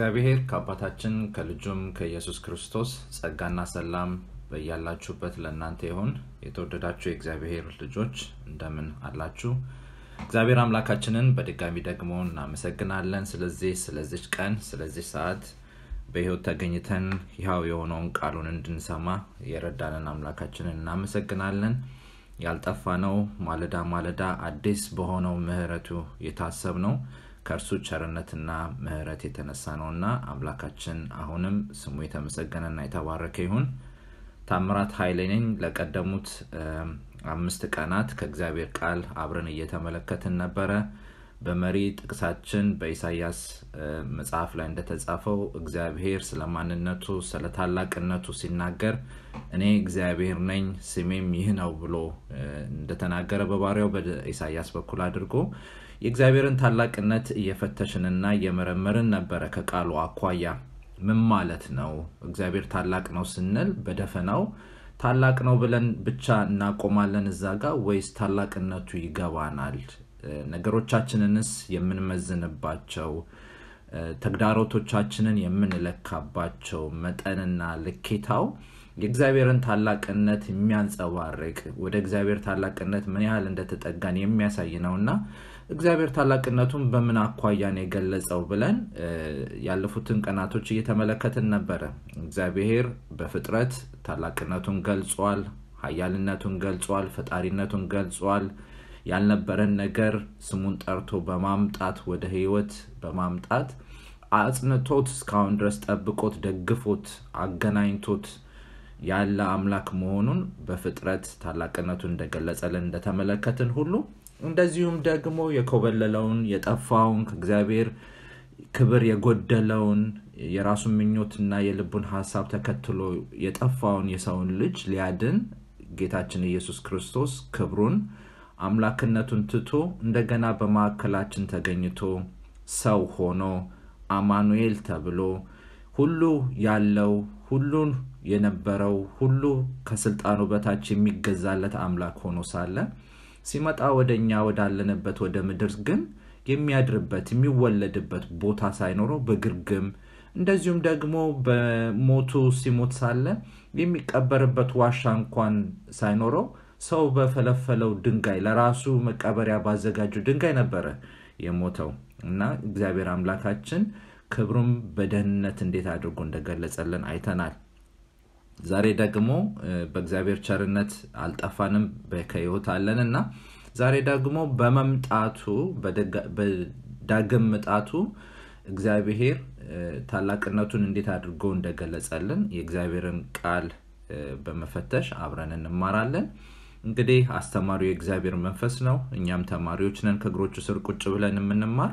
ከእግዚአብሔር ከአባታችን ከልጁም ከኢየሱስ ክርስቶስ ጸጋና ሰላም በያላችሁበት ለእናንተ ይሁን። የተወደዳችሁ የእግዚአብሔር ልጆች እንደምን አላችሁ? እግዚአብሔር አምላካችንን በድጋሚ ደግሞ እናመሰግናለን። ስለዚህ ስለዚች ቀን ስለዚህ ሰዓት በህይወት ተገኝተን ይኸው የሆነውን ቃሉን እንድንሰማ የረዳንን አምላካችንን እናመሰግናለን። ያልጠፋ ነው ማለዳ ማለዳ አዲስ በሆነው ምህረቱ የታሰብ ነው ከእርሱ ቸርነትና ምህረት የተነሳ ነውና አምላካችን አሁንም ስሙ የተመሰገነና የተባረከ ይሁን። ታምራት ኃይሌ ለቀደሙት አምስት ቀናት ከእግዚአብሔር ቃል አብረን እየተመለከትን ነበረ። በመሪ ጥቅሳችን በኢሳያስ መጽሐፍ ላይ እንደተጻፈው እግዚአብሔር ስለ ማንነቱ፣ ስለ ታላቅነቱ ሲናገር እኔ እግዚአብሔር ነኝ ስሜም ይህ ነው ብሎ እንደተናገረ በባሪያው በኢሳያስ በኩል አድርጎ የእግዚአብሔርን ታላቅነት እየፈተሽንና እየመረመርን ነበረ። ከቃሉ አኳያ ምን ማለት ነው? እግዚአብሔር ታላቅ ነው ስንል በደፈናው ታላቅ ነው ብለን ብቻ እናቆማለን እዛ ጋ ወይስ ታላቅነቱ ይገባናል? ነገሮቻችንንስ የምንመዝንባቸው፣ ተግዳሮቶቻችንን የምንለካባቸው መጠንና ልኬታው የእግዚአብሔርን ታላቅነት የሚያንጸባርቅ ወደ እግዚአብሔር ታላቅነት ምን ያህል እንደተጠጋን የሚያሳይ ነው እና እግዚአብሔር ታላቅነቱን በምን አኳያን የገለጸው ብለን ያለፉትን ቀናቶች እየተመለከትን ነበረ። እግዚአብሔር በፍጥረት ታላቅነቱን ገልጿል፣ ሀያልነቱን ገልጿል፣ ፈጣሪነቱን ገልጿል። ያልነበረን ነገር ስሙን ጠርቶ በማምጣት ወደ ህይወት በማምጣት አጽንቶት እስካሁን ድረስ ጠብቆት ደግፎት አገናኝቶት ያለ አምላክ መሆኑን በፍጥረት ታላቅነቱን እንደገለጸልን እንደተመለከትን ሁሉ እንደዚሁም ደግሞ የኮበለለውን የጠፋውን ከእግዚአብሔር ክብር የጎደለውን የራሱን ምኞትና የልቡን ሀሳብ ተከትሎ የጠፋውን የሰውን ልጅ ሊያድን ጌታችን ኢየሱስ ክርስቶስ ክብሩን አምላክነቱን ትቶ እንደገና በማዕከላችን ተገኝቶ ሰው ሆኖ አማኑኤል ተብሎ ሁሉ ያለው ሁሉን የነበረው ሁሉ ከስልጣኑ በታች የሚገዛለት አምላክ ሆኖ ሳለ ሲመጣ ወደ እኛ ወዳለንበት ወደ ምድር ግን የሚያድርበት የሚወለድበት ቦታ ሳይኖረው በግርግም እንደዚሁም ደግሞ በሞቱ ሲሞት ሳለ የሚቀበርበት ዋሻ እንኳን ሳይኖረው ሰው በፈለፈለው ድንጋይ ለራሱ መቀበሪያ ባዘጋጀው ድንጋይ ነበረ የሞተው እና እግዚአብሔር አምላካችን ክብሩም በደህንነት እንዴት አድርጎ እንደገለጸልን አይተናል። ዛሬ ደግሞ በእግዚአብሔር ቸርነት አልጠፋንም፣ ከህይወት አለን እና ዛሬ ደግሞ በመምጣቱ በዳግም ምጣቱ እግዚአብሔር ታላቅነቱን እንዴት አድርጎ እንደገለጸልን የእግዚአብሔርን ቃል በመፈተሽ አብረን እንማራለን። እንግዲህ አስተማሪው የእግዚአብሔር መንፈስ ነው። እኛም ተማሪዎች ነን። ከእግሮቹ ስር ቁጭ ብለን የምንማር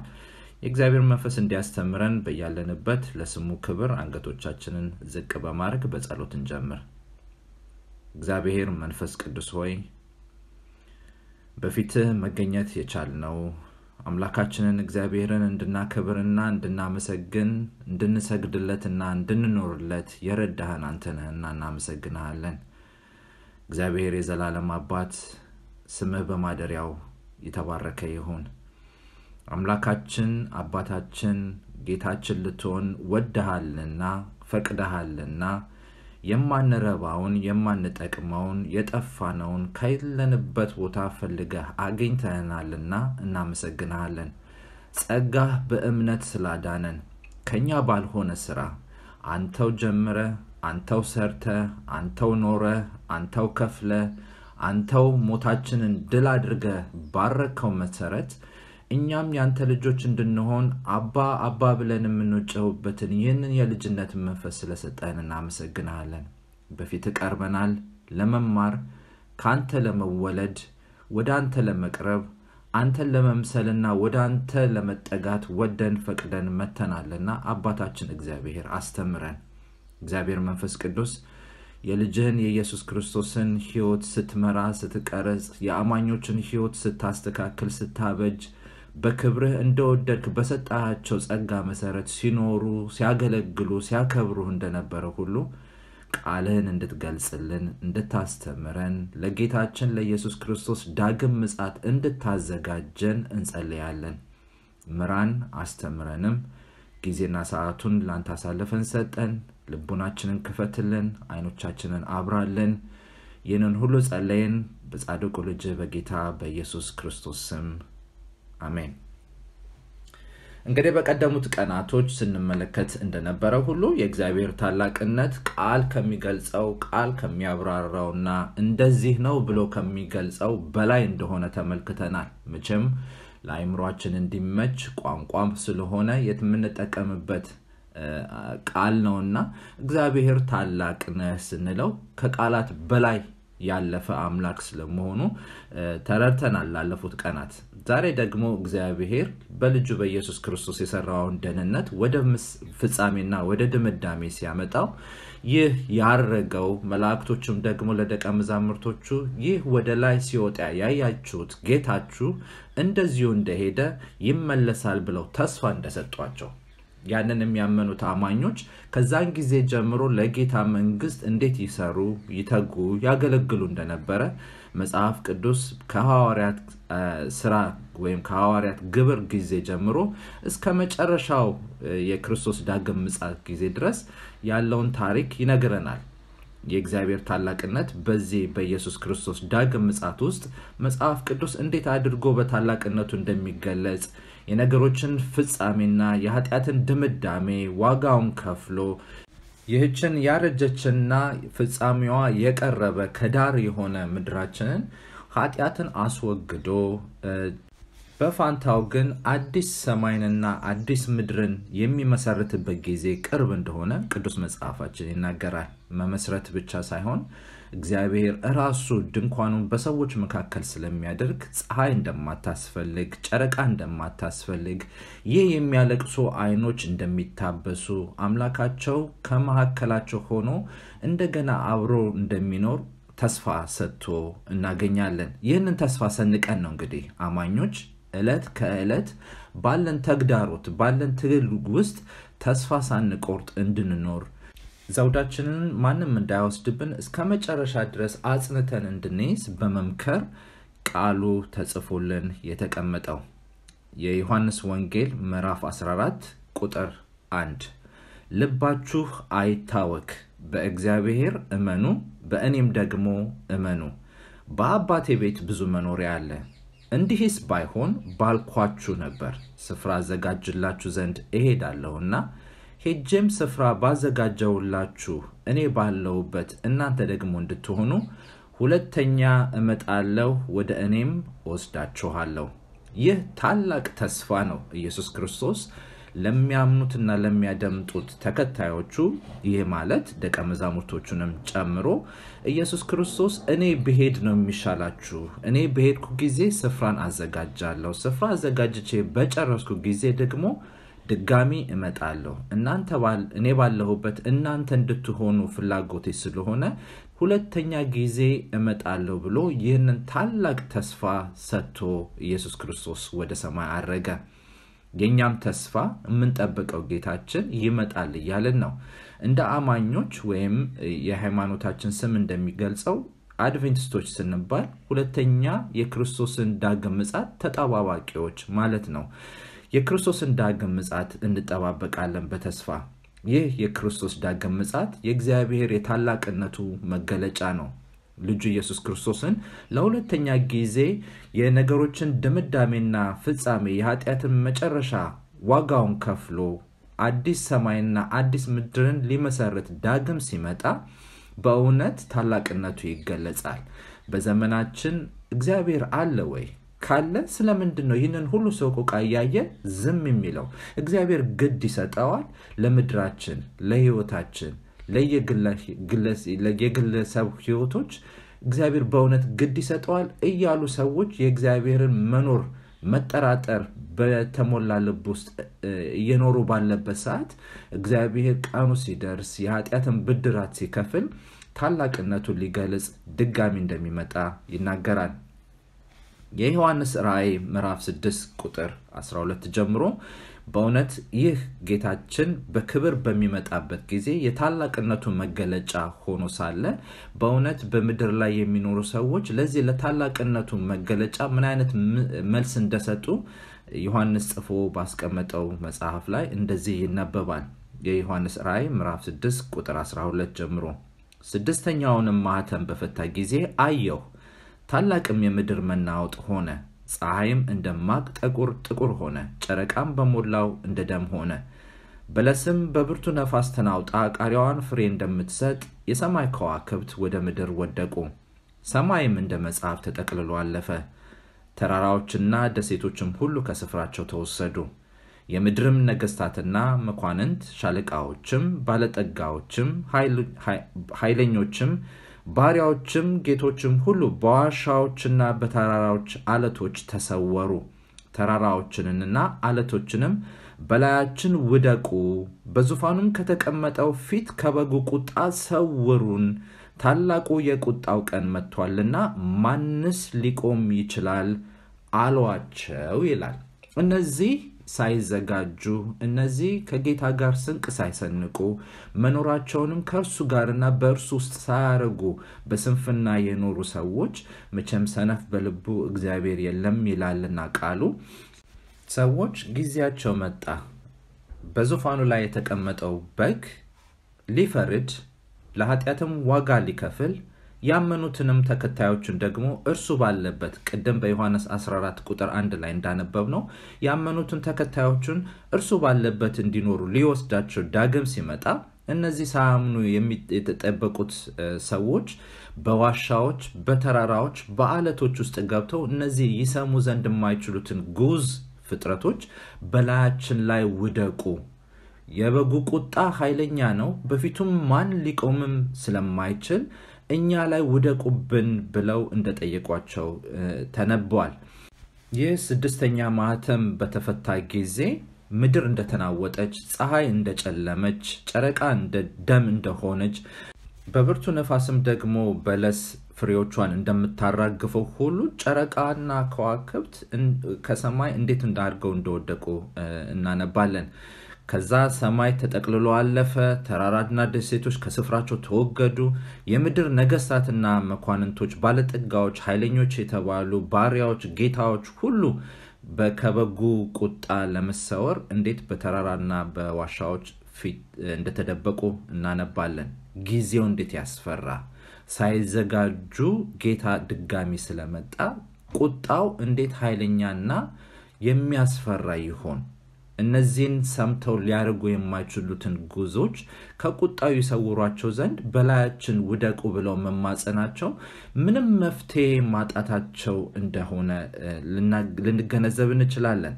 የእግዚአብሔር መንፈስ እንዲያስተምረን በያለንበት ለስሙ ክብር አንገቶቻችንን ዝቅ በማድረግ በጸሎት እንጀምር። እግዚአብሔር መንፈስ ቅዱስ ሆይ በፊትህ መገኘት የቻልነው አምላካችንን እግዚአብሔርን እንድናከብርና እንድናመሰግን እንድንሰግድለትና እንድንኖርለት የረዳህን አንተነህና እናመሰግንሃለን። እግዚአብሔር የዘላለም አባት ስምህ በማደሪያው የተባረከ ይሁን። አምላካችን አባታችን ጌታችን ልትሆን ወድሃልና ፈቅደሃልና የማንረባውን የማንጠቅመውን የጠፋነውን ከሌለንበት ቦታ ፈልገህ አግኝተናልና እናመሰግናሃለን ጸጋህ በእምነት ስላዳነን ከእኛ ባልሆነ ሥራ አንተው ጀምረ፣ አንተው ሰርተ፣ አንተው ኖረ፣ አንተው ከፍለ፣ አንተው ሞታችንን ድል አድርገ ባረከው መሠረት እኛም ያንተ ልጆች እንድንሆን አባ አባ ብለን የምንጨውበትን ይህንን የልጅነት መንፈስ ስለሰጠን እናመሰግናለን። በፊት ቀርበናል ለመማር ከአንተ ለመወለድ ወደ አንተ ለመቅረብ አንተን ለመምሰልና ወደ አንተ ለመጠጋት ወደን ፈቅደን መተናልና አባታችን እግዚአብሔር አስተምረን። እግዚአብሔር መንፈስ ቅዱስ የልጅህን የኢየሱስ ክርስቶስን ህይወት ስትመራ፣ ስትቀረጽ፣ የአማኞችን ህይወት ስታስተካክል፣ ስታበጅ በክብርህ እንደወደድክ በሰጣቸው ጸጋ መሰረት ሲኖሩ ሲያገለግሉ ሲያከብሩህ እንደነበረ ሁሉ ቃልህን እንድትገልጽልን እንድታስተምረን ለጌታችን ለኢየሱስ ክርስቶስ ዳግም ምጻት እንድታዘጋጀን እንጸልያለን ምራን አስተምረንም ጊዜና ሰዓቱን ላንተ አሳልፈን ሰጠን ልቡናችንን ክፈትልን አይኖቻችንን አብራለን ይህንን ሁሉ ጸለይን በጻድቁ ልጅ በጌታ በኢየሱስ ክርስቶስ ስም አሜን። እንግዲህ በቀደሙት ቀናቶች ስንመለከት እንደነበረው ሁሉ የእግዚአብሔር ታላቅነት ቃል ከሚገልጸው ቃል ከሚያብራራውና እንደዚህ ነው ብሎ ከሚገልጸው በላይ እንደሆነ ተመልክተናል። መቼም ለአይምሯችን እንዲመች ቋንቋም ስለሆነ የምንጠቀምበት ቃል ነውና እግዚአብሔር ታላቅ ነህ ስንለው ከቃላት በላይ ያለፈ አምላክ ስለመሆኑ ተረድተናል ላለፉት ቀናት። ዛሬ ደግሞ እግዚአብሔር በልጁ በኢየሱስ ክርስቶስ የሰራውን ደህንነት ወደ ፍጻሜና ወደ ድምዳሜ ሲያመጣው ይህ ያረገው መላእክቶችም ደግሞ ለደቀ መዛሙርቶቹ ይህ ወደ ላይ ሲወጣ ያያችሁት ጌታችሁ እንደዚሁ እንደሄደ ይመለሳል ብለው ተስፋ እንደሰጧቸው ያንን የሚያመኑት አማኞች ከዛን ጊዜ ጀምሮ ለጌታ መንግስት እንዴት ይሰሩ፣ ይተጉ፣ ያገለግሉ እንደነበረ መጽሐፍ ቅዱስ ከሐዋርያት ስራ ወይም ከሐዋርያት ግብር ጊዜ ጀምሮ እስከ መጨረሻው የክርስቶስ ዳግም ምጻት ጊዜ ድረስ ያለውን ታሪክ ይነግረናል። የእግዚአብሔር ታላቅነት በዚህ በኢየሱስ ክርስቶስ ዳግም ምጻት ውስጥ መጽሐፍ ቅዱስ እንዴት አድርጎ በታላቅነቱ እንደሚገለጽ የነገሮችን ፍጻሜና የኃጢአትን ድምዳሜ ዋጋውን ከፍሎ ይህችን ያረጀችና ፍጻሜዋ የቀረበ ከዳር የሆነ ምድራችንን ኃጢአትን አስወግዶ በፋንታው ግን አዲስ ሰማይንና አዲስ ምድርን የሚመሰርትበት ጊዜ ቅርብ እንደሆነ ቅዱስ መጽሐፋችን ይናገራል። መመስረት ብቻ ሳይሆን እግዚአብሔር ራሱ ድንኳኑን በሰዎች መካከል ስለሚያደርግ ፀሐይ እንደማታስፈልግ፣ ጨረቃ እንደማታስፈልግ፣ ይህ የሚያለቅሱ አይኖች እንደሚታበሱ አምላካቸው ከመካከላቸው ሆኖ እንደገና አብሮ እንደሚኖር ተስፋ ሰጥቶ እናገኛለን። ይህንን ተስፋ ሰንቀን ነው እንግዲህ አማኞች እለት ከእለት ባለን ተግዳሮት ባለን ትግል ውስጥ ተስፋ ሳንቆርጥ እንድንኖር ዘውዳችንን ማንም እንዳይወስድብን እስከ መጨረሻ ድረስ አጽንተን እንድንይዝ በመምከር ቃሉ ተጽፎልን የተቀመጠው የዮሐንስ ወንጌል ምዕራፍ 14 ቁጥር 1 ልባችሁ አይታወክ፣ በእግዚአብሔር እመኑ፣ በእኔም ደግሞ እመኑ። በአባቴ ቤት ብዙ መኖሪያ አለ። እንዲህስ ባይሆን ባልኳችሁ ነበር፣ ስፍራ አዘጋጅላችሁ ዘንድ እሄዳለሁና ሄጄም ስፍራ ባዘጋጀውላችሁ እኔ ባለውበት እናንተ ደግሞ እንድትሆኑ ሁለተኛ እመጣለሁ፣ ወደ እኔም ወስዳችኋለሁ። ይህ ታላቅ ተስፋ ነው። ኢየሱስ ክርስቶስ ለሚያምኑትና ለሚያደምጡት ተከታዮቹ ይህ ማለት ደቀ መዛሙርቶቹንም ጨምሮ ኢየሱስ ክርስቶስ እኔ ብሄድ ነው የሚሻላችሁ፣ እኔ በሄድኩ ጊዜ ስፍራን አዘጋጃለሁ፣ ስፍራ አዘጋጅቼ በጨረስኩ ጊዜ ደግሞ ድጋሚ እመጣለሁ። እናንተ እኔ ባለሁበት እናንተ እንድትሆኑ ፍላጎቴ ስለሆነ ሁለተኛ ጊዜ እመጣለሁ ብሎ ይህንን ታላቅ ተስፋ ሰጥቶ ኢየሱስ ክርስቶስ ወደ ሰማይ አረገ። የእኛም ተስፋ የምንጠብቀው ጌታችን ይመጣል እያልን ነው። እንደ አማኞች ወይም የሃይማኖታችን ስም እንደሚገልጸው አድቬንቲስቶች ስንባል ሁለተኛ የክርስቶስን ዳግም ምጻት ተጠባባቂዎች ማለት ነው። የክርስቶስን ዳግም ምጻት እንጠባበቃለን በተስፋ ይህ የክርስቶስ ዳግም ምጻት የእግዚአብሔር የታላቅነቱ መገለጫ ነው ልጁ ኢየሱስ ክርስቶስን ለሁለተኛ ጊዜ የነገሮችን ድምዳሜና ፍጻሜ የኃጢአትን መጨረሻ ዋጋውን ከፍሎ አዲስ ሰማይና አዲስ ምድርን ሊመሰረት ዳግም ሲመጣ በእውነት ታላቅነቱ ይገለጻል በዘመናችን እግዚአብሔር አለ ወይ ካለ ስለምንድን ነው ይህንን ሁሉ ሰቆቃ እያየ ዝም የሚለው? እግዚአብሔር ግድ ይሰጠዋል? ለምድራችን፣ ለህይወታችን፣ ለየግለሰብ ህይወቶች እግዚአብሔር በእውነት ግድ ይሰጠዋል እያሉ ሰዎች የእግዚአብሔርን መኖር መጠራጠር በተሞላ ልብ ውስጥ እየኖሩ ባለበት ሰዓት እግዚአብሔር ቀኑ ሲደርስ የኃጢአትን ብድራት ሲከፍል ታላቅነቱን ሊገልጽ ድጋሚ እንደሚመጣ ይናገራል። የዮሐንስ ራእይ ምዕራፍ 6 ቁጥር 12 ጀምሮ በእውነት ይህ ጌታችን በክብር በሚመጣበት ጊዜ የታላቅነቱ መገለጫ ሆኖ ሳለ በእውነት በምድር ላይ የሚኖሩ ሰዎች ለዚህ ለታላቅነቱ መገለጫ ምን አይነት መልስ እንደሰጡ ዮሐንስ ጽፎ ባስቀመጠው መጽሐፍ ላይ እንደዚህ ይነበባል። የዮሐንስ ራይ ምዕራፍ 6 ቁጥር 12 ጀምሮ ስድስተኛውንም ማህተም በፈታ ጊዜ አየሁ ታላቅም የምድር መናወጥ ሆነ። ፀሐይም እንደ ማቅ ጠቁር ጥቁር ሆነ። ጨረቃም በሞላው እንደ ደም ሆነ። በለስም በብርቱ ነፋስ ተናውጣ ቃሪያዋን ፍሬ እንደምትሰጥ የሰማይ ከዋክብት ወደ ምድር ወደቁ። ሰማይም እንደ መጽሐፍ ተጠቅልሎ አለፈ። ተራራዎችና ደሴቶችም ሁሉ ከስፍራቸው ተወሰዱ። የምድርም ነገስታትና መኳንንት፣ ሻለቃዎችም፣ ባለጠጋዎችም፣ ኃይለኞችም ባሪያዎችም ጌቶችም ሁሉ በዋሻዎችና በተራራዎች አለቶች ተሰወሩ ተራራዎችንና አለቶችንም በላያችን ውደቁ በዙፋኑም ከተቀመጠው ፊት ከበጉ ቁጣ ሰውሩን ታላቁ የቁጣው ቀን መጥቷልና ማንስ ሊቆም ይችላል አሏቸው ይላል እነዚህ ሳይዘጋጁ እነዚህ ከጌታ ጋር ስንቅ ሳይሰንቁ መኖራቸውንም ከእርሱ ጋርና በእርሱ ውስጥ ሳያደርጉ በስንፍና የኖሩ ሰዎች መቼም ሰነፍ በልቡ እግዚአብሔር የለም ይላልና ቃሉ ሰዎች ጊዜያቸው መጣ በዙፋኑ ላይ የተቀመጠው በግ ሊፈርድ ለኃጢአትም ዋጋ ሊከፍል ያመኑትንም ተከታዮችን ደግሞ እርሱ ባለበት ቅድም በዮሐንስ 14 ቁጥር 1 ላይ እንዳነበብ ነው ያመኑትን ተከታዮችን እርሱ ባለበት እንዲኖሩ ሊወስዳቸው ዳግም ሲመጣ እነዚህ ሳያምኑ የተጠበቁት ሰዎች በዋሻዎች፣ በተራራዎች፣ በአለቶች ውስጥ ገብተው እነዚህ ይሰሙ ዘንድ የማይችሉትን ጉዝ ፍጥረቶች በላያችን ላይ ውደቁ የበጉ ቁጣ ኃይለኛ ነው፣ በፊቱም ማን ሊቆምም ስለማይችል እኛ ላይ ውደቁብን ብለው እንደጠየቋቸው ተነቧል። ይህ ስድስተኛ ማህተም በተፈታ ጊዜ ምድር እንደተናወጠች፣ ፀሐይ እንደጨለመች፣ ጨረቃ እንደ ደም እንደሆነች፣ በብርቱ ነፋስም ደግሞ በለስ ፍሬዎቿን እንደምታራግፈው ሁሉ ጨረቃና ከዋክብት ከሰማይ እንዴት እንዳድርገው እንደወደቁ እናነባለን። ከዛ ሰማይ ተጠቅልሎ አለፈ። ተራራና ደሴቶች ከስፍራቸው ተወገዱ። የምድር ነገስታትና መኳንንቶች፣ ባለጠጋዎች፣ ኃይለኞች የተባሉ ባሪያዎች፣ ጌታዎች ሁሉ በከበጉ ቁጣ ለመሰወር እንዴት በተራራና በዋሻዎች ፊት እንደተደበቁ እናነባለን። ጊዜው እንዴት ያስፈራ! ሳይዘጋጁ ጌታ ድጋሚ ስለመጣ ቁጣው እንዴት ኃይለኛና የሚያስፈራ ይሆን? እነዚህን ሰምተው ሊያደርጉ የማይችሉትን ጉዞች ከቁጣው ይሰውሯቸው ዘንድ በላያችን ውደቁ ብለው መማጸናቸው ምንም መፍትሄ ማጣታቸው እንደሆነ ልንገነዘብ እንችላለን።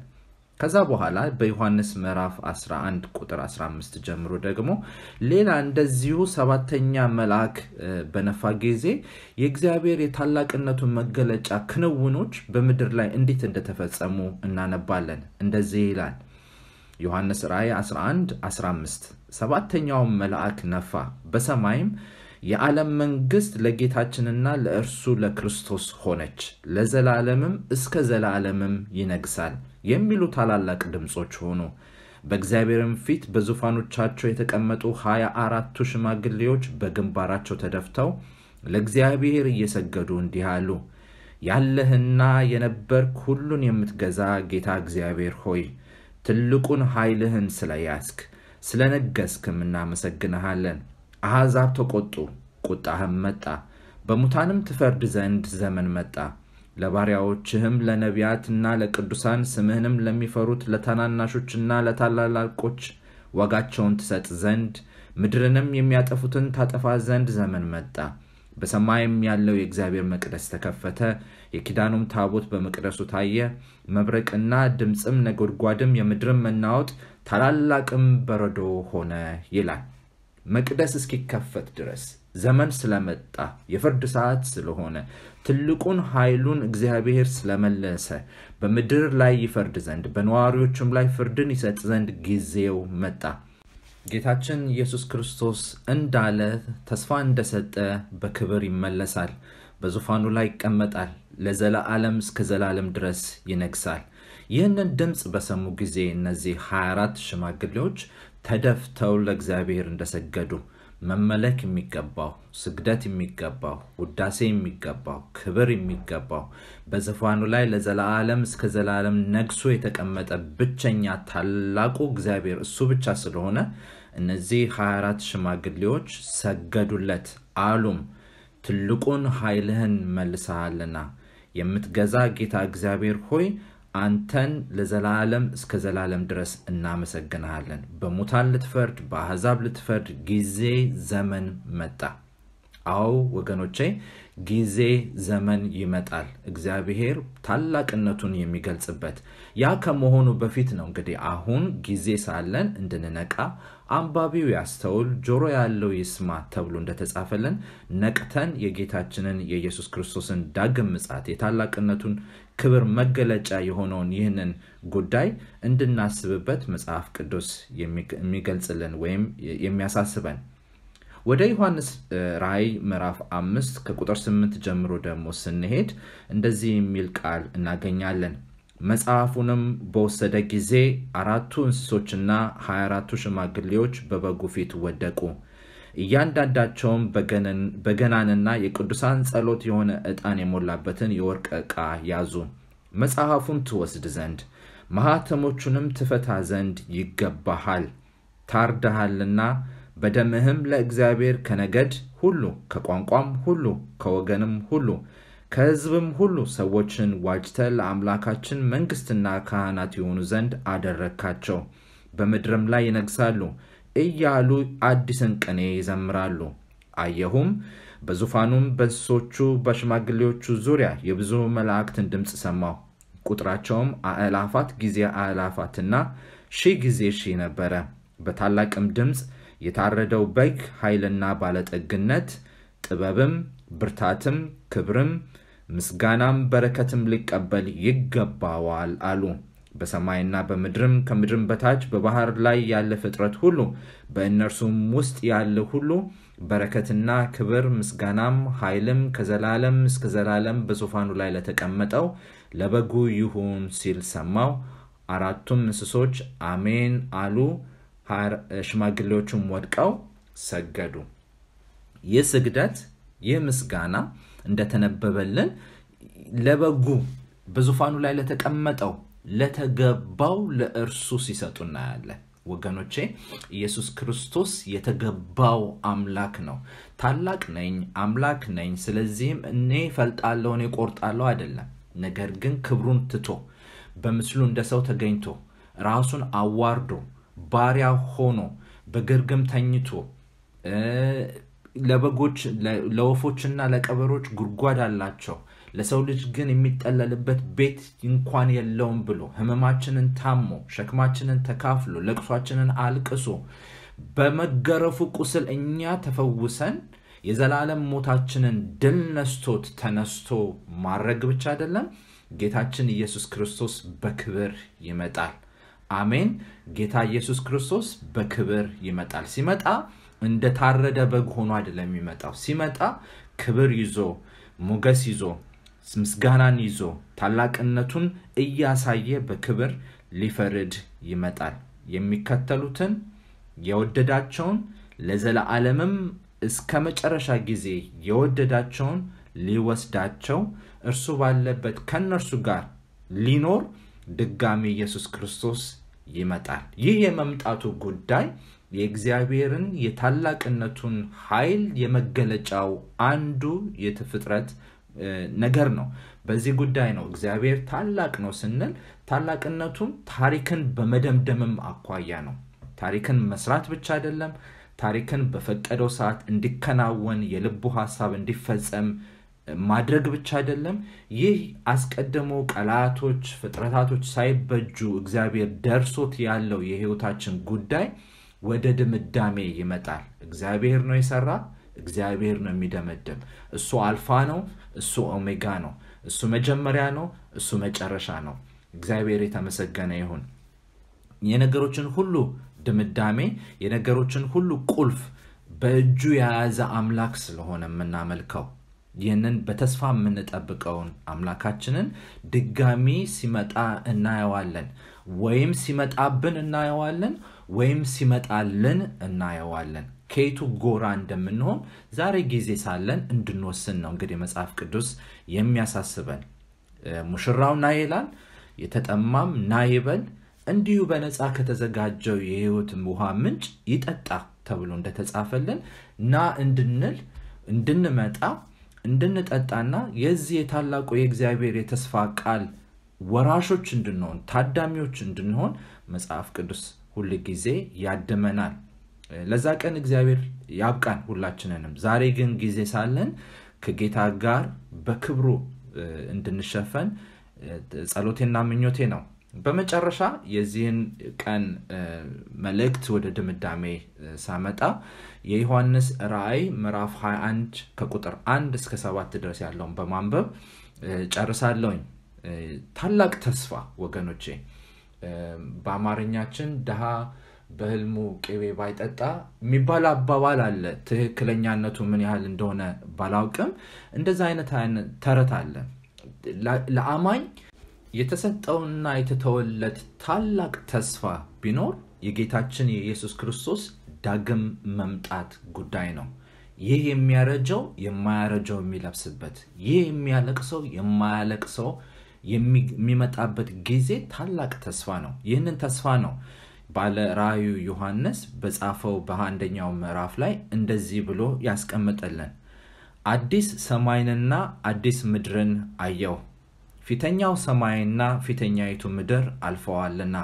ከዛ በኋላ በዮሐንስ ምዕራፍ 11 ቁጥር 15 ጀምሮ ደግሞ ሌላ እንደዚሁ ሰባተኛ መልአክ በነፋ ጊዜ የእግዚአብሔር የታላቅነቱን መገለጫ ክንውኖች በምድር ላይ እንዴት እንደተፈጸሙ እናነባለን። እንደዚህ ይላል ዮሐንስ ራእይ 11 15 መልአክ ነፋ፣ በሰማይም የዓለም መንግሥት ለጌታችንና ለእርሱ ለክርስቶስ ሆነች፣ ለዘላለምም እስከ ዘላለምም ይነግሳል የሚሉ ታላላቅ ድምፆች ሆኑ። በእግዚአብሔርም ፊት በዙፋኖቻቸው የተቀመጡ ሀያ አራቱ ሽማግሌዎች በግንባራቸው ተደፍተው ለእግዚአብሔር እየሰገዱ እንዲህ አሉ። ያለህና የነበርክ ሁሉን የምትገዛ ጌታ እግዚአብሔር ሆይ ትልቁን ኃይልህን ስለያዝክ ስለነገስክም እናመሰግንሃለን። አሕዛብ ተቆጡ፣ ቁጣህም መጣ፣ በሙታንም ትፈርድ ዘንድ ዘመን መጣ። ለባሪያዎችህም ለነቢያትና ለቅዱሳን ስምህንም ለሚፈሩት ለታናናሾችና ለታላላቆች ዋጋቸውን ትሰጥ ዘንድ ምድርንም የሚያጠፉትን ታጠፋ ዘንድ ዘመን መጣ። በሰማይም ያለው የእግዚአብሔር መቅደስ ተከፈተ፣ የኪዳኑም ታቦት በመቅደሱ ታየ። መብረቅና ድምፅም ነጎድጓድም፣ የምድርም መናወጥ፣ ታላላቅም በረዶ ሆነ ይላል። መቅደስ እስኪከፈት ድረስ ዘመን ስለመጣ የፍርድ ሰዓት ስለሆነ ትልቁን ኃይሉን እግዚአብሔር ስለመለሰ በምድር ላይ ይፈርድ ዘንድ በነዋሪዎቹም ላይ ፍርድን ይሰጥ ዘንድ ጊዜው መጣ። ጌታችን ኢየሱስ ክርስቶስ እንዳለ ተስፋ እንደሰጠ በክብር ይመለሳል፣ በዙፋኑ ላይ ይቀመጣል፣ ለዘላዓለም እስከ ዘላለም ድረስ ይነግሳል። ይህንን ድምፅ በሰሙ ጊዜ እነዚህ 24 ሽማግሌዎች ተደፍተው ለእግዚአብሔር እንደሰገዱ መመለክ የሚገባው ስግደት የሚገባው ውዳሴ የሚገባው ክብር የሚገባው በዙፋኑ ላይ ለዘላለም እስከ ዘላለም ነግሶ የተቀመጠ ብቸኛ ታላቁ እግዚአብሔር እሱ ብቻ ስለሆነ እነዚህ 24 ሽማግሌዎች ሰገዱለት፣ አሉም ትልቁን ኃይልህን መልሰሃልና የምትገዛ ጌታ እግዚአብሔር ሆይ አንተን ለዘላለም እስከ ዘላለም ድረስ እናመሰግንሃለን። በሙታን ልትፈርድ፣ በአሕዛብ ልትፈርድ ጊዜ ዘመን መጣ። አዎ ወገኖቼ ጊዜ ዘመን ይመጣል። እግዚአብሔር ታላቅነቱን የሚገልጽበት ያ ከመሆኑ በፊት ነው። እንግዲህ አሁን ጊዜ ሳለን እንድንነቃ አንባቢው ያስተውል፣ ጆሮ ያለው ይስማ ተብሎ እንደተጻፈልን ነቅተን የጌታችንን የኢየሱስ ክርስቶስን ዳግም ምጻት የታላቅነቱን ክብር መገለጫ የሆነውን ይህንን ጉዳይ እንድናስብበት መጽሐፍ ቅዱስ የሚገልጽልን ወይም የሚያሳስበን ወደ ዮሐንስ ራይ ምዕራፍ አምስት ከቁጥር ስምንት ጀምሮ ደግሞ ስንሄድ እንደዚህ የሚል ቃል እናገኛለን። መጽሐፉንም በወሰደ ጊዜ አራቱ እንስሶችና 24 ሽማግሌዎች በበጉ ፊት ወደቁ። እያንዳንዳቸውም በገናንና የቅዱሳን ጸሎት የሆነ ዕጣን የሞላበትን የወርቅ ዕቃ ያዙ። መጽሐፉን ትወስድ ዘንድ ማኅተሞቹንም ትፈታ ዘንድ ይገባሃል፣ ታርደሃልና በደምህም ለእግዚአብሔር ከነገድ ሁሉ ከቋንቋም ሁሉ ከወገንም ሁሉ ከህዝብም ሁሉ ሰዎችን ዋጅተ ለአምላካችን መንግሥትና ካህናት የሆኑ ዘንድ አደረግካቸው በምድርም ላይ ይነግሳሉ እያሉ አዲስን ቅኔ ይዘምራሉ አየሁም በዙፋኑም በእንስሶቹ በሽማግሌዎቹ ዙሪያ የብዙ መላእክትን ድምፅ ሰማሁ ቁጥራቸውም አእላፋት ጊዜ አእላፋትና ሺህ ጊዜ ሺህ ነበረ በታላቅም ድምፅ የታረደው በግ ኃይልና ባለጠግነት፣ ጥበብም፣ ብርታትም፣ ክብርም፣ ምስጋናም በረከትም ሊቀበል ይገባዋል አሉ። በሰማይና በምድርም ከምድርም በታች በባህር ላይ ያለ ፍጥረት ሁሉ በእነርሱም ውስጥ ያለ ሁሉ በረከትና ክብር ምስጋናም ኃይልም ከዘላለም እስከ ዘላለም በዙፋኑ ላይ ለተቀመጠው ለበጉ ይሁን ሲል ሰማው። አራቱም እንስሶች አሜን አሉ። ሽማግሌዎቹም ወድቀው ሰገዱ። ይህ ስግደት ይህ ምስጋና እንደተነበበልን ለበጉ በዙፋኑ ላይ ለተቀመጠው ለተገባው ለእርሱ ሲሰጡ እናያለን። ወገኖቼ ኢየሱስ ክርስቶስ የተገባው አምላክ ነው። ታላቅ ነኝ፣ አምላክ ነኝ፣ ስለዚህም እኔ እፈልጣለሁ፣ እኔ እቆርጣለሁ አይደለም። ነገር ግን ክብሩን ትቶ በምስሉ እንደ ሰው ተገኝቶ ራሱን አዋርዶ ባሪያ ሆኖ በግርግም ተኝቶ ለበጎች ለወፎችና ለቀበሮች ጉድጓድ አላቸው ለሰው ልጅ ግን የሚጠለልበት ቤት እንኳን የለውም ብሎ ህመማችንን ታሞ ሸክማችንን ተካፍሎ ለቅሷችንን አልቅሶ በመገረፉ ቁስል እኛ ተፈውሰን የዘላለም ሞታችንን ድል ነስቶት ተነስቶ ማድረግ ብቻ አይደለም፣ ጌታችን ኢየሱስ ክርስቶስ በክብር ይመጣል። አሜን። ጌታ ኢየሱስ ክርስቶስ በክብር ይመጣል። ሲመጣ እንደታረደ በግ ሆኖ አይደለም የሚመጣው። ሲመጣ ክብር ይዞ ሞገስ ይዞ ምስጋናን ይዞ ታላቅነቱን እያሳየ በክብር ሊፈርድ ይመጣል። የሚከተሉትን የወደዳቸውን ለዘለዓለምም እስከ መጨረሻ ጊዜ የወደዳቸውን ሊወስዳቸው እርሱ ባለበት ከእነርሱ ጋር ሊኖር ድጋሚ ኢየሱስ ክርስቶስ ይመጣል። ይህ የመምጣቱ ጉዳይ የእግዚአብሔርን የታላቅነቱን ኃይል የመገለጫው አንዱ የፍጥረት ነገር ነው። በዚህ ጉዳይ ነው እግዚአብሔር ታላቅ ነው ስንል ታላቅነቱም ታሪክን በመደምደምም አኳያ ነው። ታሪክን መስራት ብቻ አይደለም፣ ታሪክን በፈቀደው ሰዓት እንዲከናወን የልቡ ሀሳብ እንዲፈጸም ማድረግ ብቻ አይደለም። ይህ አስቀድሞ ቀላቶች፣ ፍጥረታቶች ሳይበጁ እግዚአብሔር ደርሶት ያለው የህይወታችን ጉዳይ ወደ ድምዳሜ ይመጣል። እግዚአብሔር ነው የሰራ፣ እግዚአብሔር ነው የሚደመድም። እሱ አልፋ ነው፣ እሱ ኦሜጋ ነው፣ እሱ መጀመሪያ ነው፣ እሱ መጨረሻ ነው። እግዚአብሔር የተመሰገነ ይሁን። የነገሮችን ሁሉ ድምዳሜ፣ የነገሮችን ሁሉ ቁልፍ በእጁ የያዘ አምላክ ስለሆነ የምናመልከው ይህንን በተስፋ የምንጠብቀውን አምላካችንን ድጋሚ ሲመጣ እናየዋለን። ወይም ሲመጣብን እናየዋለን፣ ወይም ሲመጣልን እናየዋለን። ከየቱ ጎራ እንደምንሆን ዛሬ ጊዜ ሳለን እንድንወስን ነው እንግዲህ መጽሐፍ ቅዱስ የሚያሳስበን። ሙሽራው ና ይላል፣ የተጠማም ና ይበል፣ እንዲሁ በነፃ ከተዘጋጀው የህይወት ውሃ ምንጭ ይጠጣ ተብሎ እንደተጻፈልን ና እንድንል እንድንመጣ እንድንጠጣና የዚህ የታላቁ የእግዚአብሔር የተስፋ ቃል ወራሾች እንድንሆን ታዳሚዎች እንድንሆን መጽሐፍ ቅዱስ ሁል ጊዜ ያድመናል ለዛ ቀን እግዚአብሔር ያብቃን ሁላችንንም ዛሬ ግን ጊዜ ሳለን ከጌታ ጋር በክብሩ እንድንሸፈን ጸሎቴና ምኞቴ ነው በመጨረሻ የዚህን ቀን መልእክት ወደ ድምዳሜ ሳመጣ የዮሐንስ ራእይ ምዕራፍ 21 ከቁጥር 1 እስከ 7 ድረስ ያለውን በማንበብ ጨርሳለውኝ ታላቅ ተስፋ ወገኖቼ በአማርኛችን ድሃ በህልሙ ቅቤ ባይጠጣ የሚባል አባባል አለ ትክክለኛነቱ ምን ያህል እንደሆነ ባላውቅም እንደዚ አይነት ተረት አለ ለአማኝ የተሰጠውና የተተወለት ታላቅ ተስፋ ቢኖር የጌታችን የኢየሱስ ክርስቶስ ዳግም መምጣት ጉዳይ ነው። ይህ የሚያረጀው የማያረጀው የሚለብስበት፣ ይህ የሚያለቅሰው የማያለቅሰው የሚመጣበት ጊዜ ታላቅ ተስፋ ነው። ይህንን ተስፋ ነው ባለ ራእዩ ዮሐንስ በጻፈው በአንደኛው ምዕራፍ ላይ እንደዚህ ብሎ ያስቀምጠልን። አዲስ ሰማይንና አዲስ ምድርን አየሁ ፊተኛው ሰማይና ፊተኛይቱ ምድር አልፈዋልና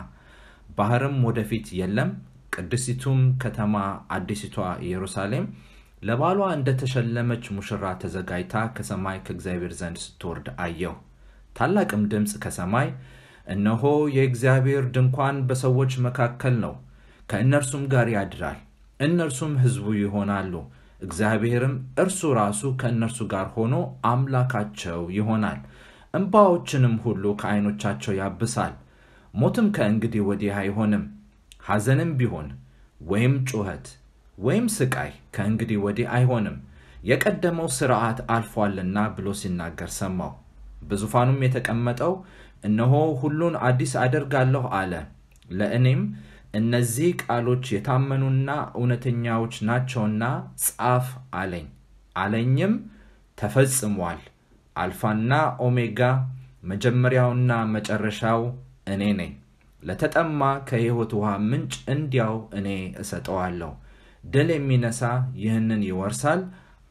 ባህርም ወደፊት የለም። ቅድስቱም ከተማ አዲሲቷ ኢየሩሳሌም ለባሏ እንደተሸለመች ሙሽራ ተዘጋጅታ ከሰማይ ከእግዚአብሔር ዘንድ ስትወርድ አየሁ። ታላቅም ድምፅ ከሰማይ እነሆ የእግዚአብሔር ድንኳን በሰዎች መካከል ነው፣ ከእነርሱም ጋር ያድራል፣ እነርሱም ህዝቡ ይሆናሉ። እግዚአብሔርም እርሱ ራሱ ከእነርሱ ጋር ሆኖ አምላካቸው ይሆናል። እምባዎችንም ሁሉ ከዐይኖቻቸው ያብሳል። ሞትም ከእንግዲህ ወዲህ አይሆንም፣ ሐዘንም ቢሆን ወይም ጩኸት ወይም ሥቃይ ከእንግዲህ ወዲህ አይሆንም፣ የቀደመው ሥርዓት አልፏልና ብሎ ሲናገር ሰማሁ። በዙፋኑም የተቀመጠው እነሆ ሁሉን አዲስ አደርጋለሁ አለ። ለእኔም እነዚህ ቃሎች የታመኑና እውነተኛዎች ናቸውና ጻፍ አለኝ። አለኝም ተፈጽሟል አልፋና ኦሜጋ መጀመሪያውና መጨረሻው እኔ ነኝ። ለተጠማ ከሕይወት ውሃ ምንጭ እንዲያው እኔ እሰጠዋለሁ። ድል የሚነሳ ይህንን ይወርሳል፣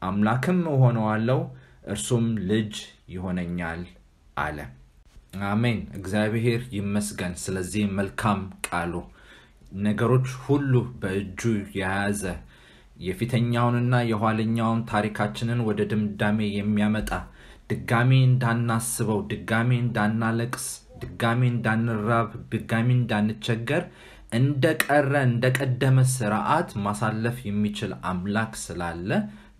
አምላክም እሆነዋለሁ፣ እርሱም ልጅ ይሆነኛል አለ። አሜን። እግዚአብሔር ይመስገን ስለዚህ መልካም ቃሉ። ነገሮች ሁሉ በእጁ የያዘ የፊተኛውንና የኋለኛውን ታሪካችንን ወደ ድምዳሜ የሚያመጣ ድጋሜ እንዳናስበው፣ ድጋሜ እንዳናለቅስ፣ ድጋሜ እንዳንራብ፣ ድጋሜ እንዳንቸገር እንደቀረ እንደቀደመ ስርዓት ማሳለፍ የሚችል አምላክ ስላለ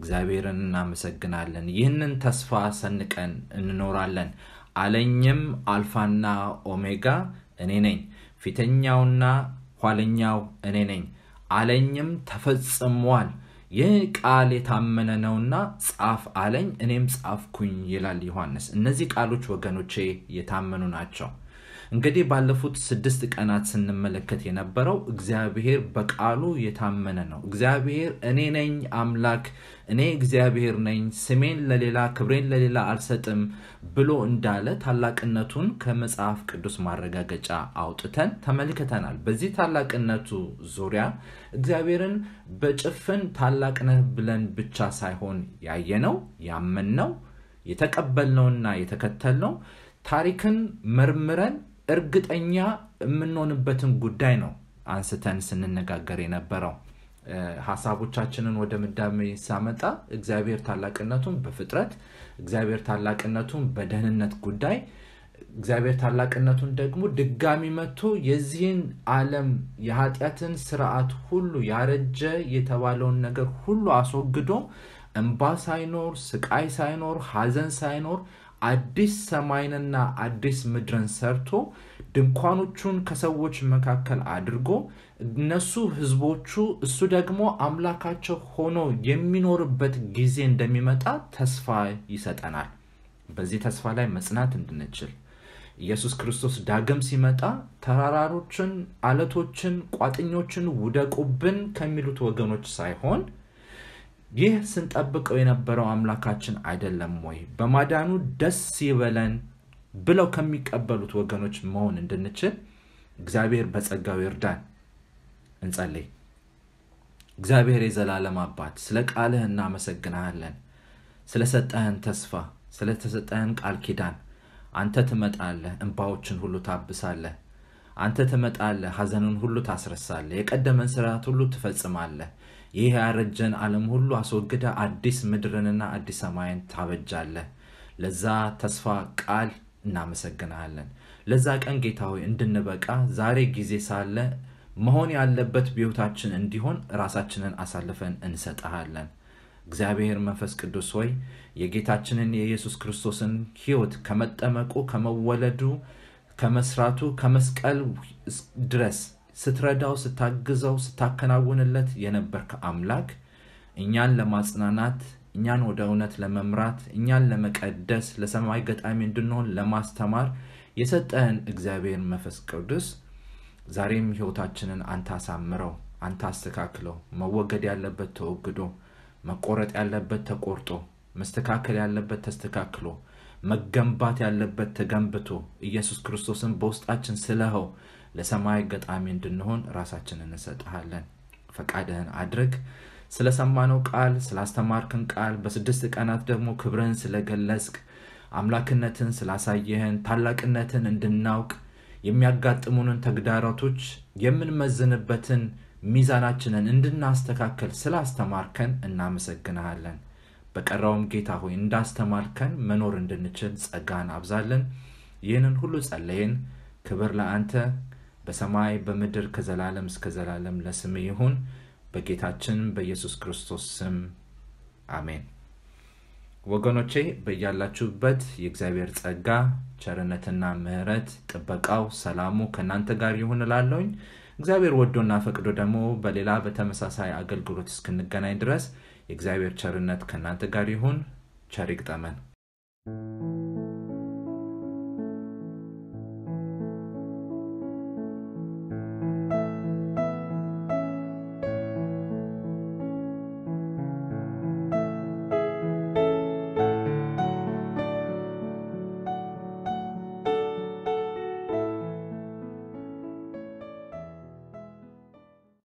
እግዚአብሔርን እናመሰግናለን። ይህንን ተስፋ ሰንቀን እንኖራለን። አለኝም አልፋና ኦሜጋ እኔ ነኝ፣ ፊተኛውና ኋለኛው እኔ ነኝ። አለኝም ተፈጽሟል። ይህ ቃል የታመነ ነውና ጻፍ አለኝ፣ እኔም ጻፍኩኝ ይላል ዮሐንስ። እነዚህ ቃሎች ወገኖቼ የታመኑ ናቸው። እንግዲህ ባለፉት ስድስት ቀናት ስንመለከት የነበረው እግዚአብሔር በቃሉ የታመነ ነው። እግዚአብሔር እኔ ነኝ አምላክ፣ እኔ እግዚአብሔር ነኝ፣ ስሜን ለሌላ ክብሬን ለሌላ አልሰጥም ብሎ እንዳለ ታላቅነቱን ከመጽሐፍ ቅዱስ ማረጋገጫ አውጥተን ተመልክተናል። በዚህ ታላቅነቱ ዙሪያ እግዚአብሔርን በጭፍን ታላቅነት ብለን ብቻ ሳይሆን ያየነው ያመንነው የተቀበልነውና የተከተልነው ታሪክን መርምረን እርግጠኛ የምንሆንበትን ጉዳይ ነው አንስተን ስንነጋገር የነበረው። ሀሳቦቻችንን ወደ ምዳሜ ሳመጣ እግዚአብሔር ታላቅነቱን በፍጥረት እግዚአብሔር ታላቅነቱን በደህንነት ጉዳይ እግዚአብሔር ታላቅነቱን ደግሞ ድጋሚ መጥቶ የዚህን ዓለም የኃጢአትን ስርዓት ሁሉ ያረጀ የተባለውን ነገር ሁሉ አስወግዶ እንባ ሳይኖር ስቃይ ሳይኖር ሀዘን ሳይኖር አዲስ ሰማይንና አዲስ ምድርን ሰርቶ ድንኳኖቹን ከሰዎች መካከል አድርጎ እነሱ ህዝቦቹ እሱ ደግሞ አምላካቸው ሆኖ የሚኖርበት ጊዜ እንደሚመጣ ተስፋ ይሰጠናል። በዚህ ተስፋ ላይ መጽናት እንድንችል ኢየሱስ ክርስቶስ ዳግም ሲመጣ ተራራሮችን፣ አለቶችን፣ ቋጥኞችን ውደቁብን ከሚሉት ወገኖች ሳይሆን ይህ ስንጠብቀው የነበረው አምላካችን አይደለም ወይ? በማዳኑ ደስ ይበለን ብለው ከሚቀበሉት ወገኖች መሆን እንድንችል እግዚአብሔር በጸጋው ይርዳን። እንጸልይ። እግዚአብሔር የዘላለም አባት ስለ ቃልህ እናመሰግናሃለን። ስለሰጠህን ተስፋ፣ ስለተሰጠህን ቃል ኪዳን አንተ ትመጣለህ፣ እንባዎችን ሁሉ ታብሳለህ። አንተ ትመጣለህ፣ ሐዘንን ሁሉ ታስረሳለህ። የቀደመን ስርዓት ሁሉ ትፈጽማለህ። ይህ ያረጀን ዓለም ሁሉ አስወግደ አዲስ ምድርንና አዲስ ሰማይን ታበጃለህ። ለዛ ተስፋ ቃል እናመሰግናለን። ለዛ ቀን ጌታ ሆይ እንድንበቃ ዛሬ ጊዜ ሳለ መሆን ያለበት ቢዮታችን እንዲሆን ራሳችንን አሳልፈን እንሰጠሃለን። እግዚአብሔር መንፈስ ቅዱስ ሆይ የጌታችንን የኢየሱስ ክርስቶስን ህይወት ከመጠመቁ ከመወለዱ ከመስራቱ ከመስቀል ድረስ ስትረዳው፣ ስታግዘው፣ ስታከናውንለት የነበርክ አምላክ እኛን ለማጽናናት እኛን ወደ እውነት ለመምራት እኛን ለመቀደስ ለሰማይ ገጣሚ እንድንሆን ለማስተማር የሰጠህን እግዚአብሔር መንፈስ ቅዱስ ዛሬም ህይወታችንን አንተ አሳምረው፣ አንተ አስተካክለው። መወገድ ያለበት ተወግዶ፣ መቆረጥ ያለበት ተቆርጦ፣ መስተካከል ያለበት ተስተካክሎ፣ መገንባት ያለበት ተገንብቶ ኢየሱስ ክርስቶስን በውስጣችን ስለኸው ለሰማይ ገጣሚ እንድንሆን ራሳችንን እንሰጥሃለን። ፈቃድህን አድርግ። ስለሰማነው ቃል፣ ስላስተማርክን ቃል፣ በስድስት ቀናት ደግሞ ክብርን ስለገለጽክ፣ አምላክነትን ስላሳየህን፣ ታላቅነትን እንድናውቅ የሚያጋጥሙንን ተግዳሮቶች የምንመዝንበትን ሚዛናችንን እንድናስተካከል ስላስተማርከን እናመሰግንሃለን። በቀረውም ጌታ ሆይ እንዳስተማርከን መኖር እንድንችል ጸጋን አብዛለን። ይህንን ሁሉ ጸለይን። ክብር ለአንተ በሰማይ በምድር ከዘላለም እስከ ዘላለም ለስም ይሁን በጌታችን በኢየሱስ ክርስቶስ ስም አሜን። ወገኖቼ በያላችሁበት የእግዚአብሔር ጸጋ ቸርነትና ምህረት ጥበቃው፣ ሰላሙ ከእናንተ ጋር ይሁን እላለሁኝ። እግዚአብሔር ወዶና ፈቅዶ ደግሞ በሌላ በተመሳሳይ አገልግሎት እስክንገናኝ ድረስ የእግዚአብሔር ቸርነት ከእናንተ ጋር ይሁን። ቸር ይግጠመን።